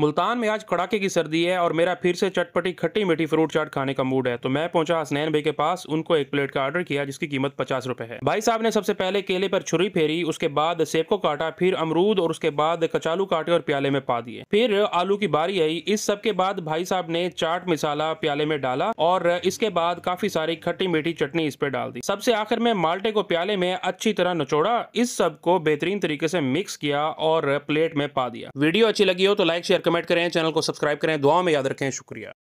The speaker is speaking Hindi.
मुल्तान में आज कड़ाके की सर्दी है और मेरा फिर से चटपटी खट्टी मीठी फ्रूट चाट खाने का मूड है तो मैं पहुंचा हसनैन भाई के पास उनको एक प्लेट का ऑर्डर किया जिसकी कीमत पचास रुपए है भाई साहब ने सबसे पहले केले पर छुरी फेरी उसके बाद सेब को काटा फिर अमरूद और उसके बाद कचालू काटे और प्याले में पा दिए फिर आलू की बारी आई इस सब के बाद भाई साहब ने चाट मिसाला प्याले में डाला और इसके बाद काफी सारी खट्टी मीठी चटनी इस पर डाल दी सबसे आखिर में माल्टे को प्याले में अच्छी तरह नचोड़ा इस सब को बेहतरीन तरीके से मिक्स किया और प्लेट में पा दिया वीडियो अच्छी लगी हो तो लाइक शेयर कमेंट करें चैनल को सब्सक्राइब करें दुआ में याद रखें शुक्रिया